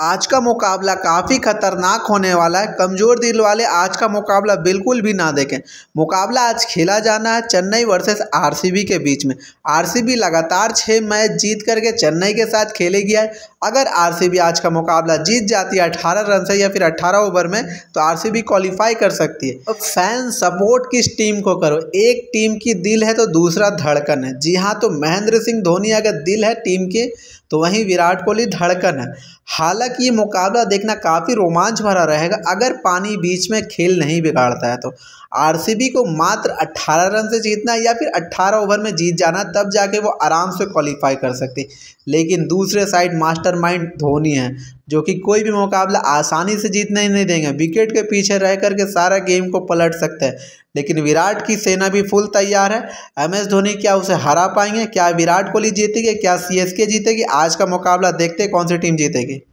आज का मुकाबला काफ़ी खतरनाक होने वाला है कमज़ोर दिल वाले आज का मुकाबला बिल्कुल भी ना देखें मुकाबला आज खेला जाना है चेन्नई वर्सेस आरसीबी के बीच में आरसीबी लगातार छः मैच जीत करके चेन्नई के साथ खेलेगी है अगर आरसीबी आज का मुकाबला जीत जाती है अठारह रन से या फिर अट्ठारह ओवर में तो आर क्वालिफाई कर सकती है तो फैन सपोर्ट किस टीम को करो एक टीम की दिल है तो दूसरा धड़कन है जी हाँ तो महेंद्र सिंह धोनी अगर दिल है टीम के तो वहीं विराट कोहली धड़कन है हालांकि हालांकि ये मुकाबला देखना काफ़ी रोमांच भरा रहेगा अगर पानी बीच में खेल नहीं बिगाड़ता है तो आरसीबी को मात्र 18 रन से जीतना या फिर 18 ओवर में जीत जाना तब जाके वो आराम से क्वालिफाई कर सकती लेकिन दूसरे साइड मास्टरमाइंड धोनी है जो कि कोई भी मुकाबला आसानी से जीतने ही नहीं देंगे विकेट के पीछे रह करके सारा गेम को पलट सकते हैं लेकिन विराट की सेना भी फुल तैयार है एम एस धोनी क्या उसे हरा पाएंगे क्या विराट कोहली जीतेगी क्या सी जीतेगी आज का मुकाबला देखते कौन सी टीम जीतेगी